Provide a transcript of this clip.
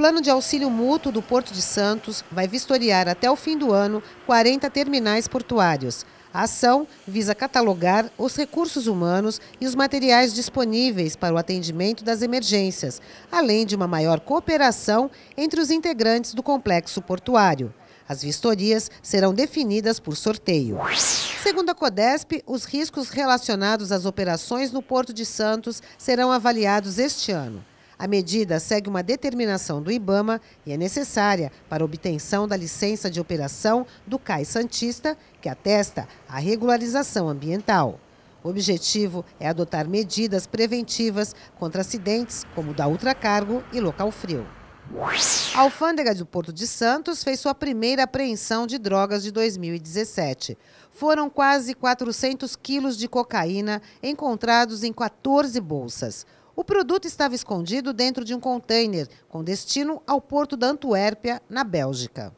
plano de auxílio mútuo do Porto de Santos vai vistoriar até o fim do ano 40 terminais portuários. A ação visa catalogar os recursos humanos e os materiais disponíveis para o atendimento das emergências, além de uma maior cooperação entre os integrantes do complexo portuário. As vistorias serão definidas por sorteio. Segundo a Codesp, os riscos relacionados às operações no Porto de Santos serão avaliados este ano. A medida segue uma determinação do IBAMA e é necessária para obtenção da licença de operação do CAI Santista, que atesta a regularização ambiental. O objetivo é adotar medidas preventivas contra acidentes como o da ultracargo e local frio. A alfândega do Porto de Santos fez sua primeira apreensão de drogas de 2017. Foram quase 400 quilos de cocaína encontrados em 14 bolsas. O produto estava escondido dentro de um container, com destino ao porto da Antuérpia, na Bélgica.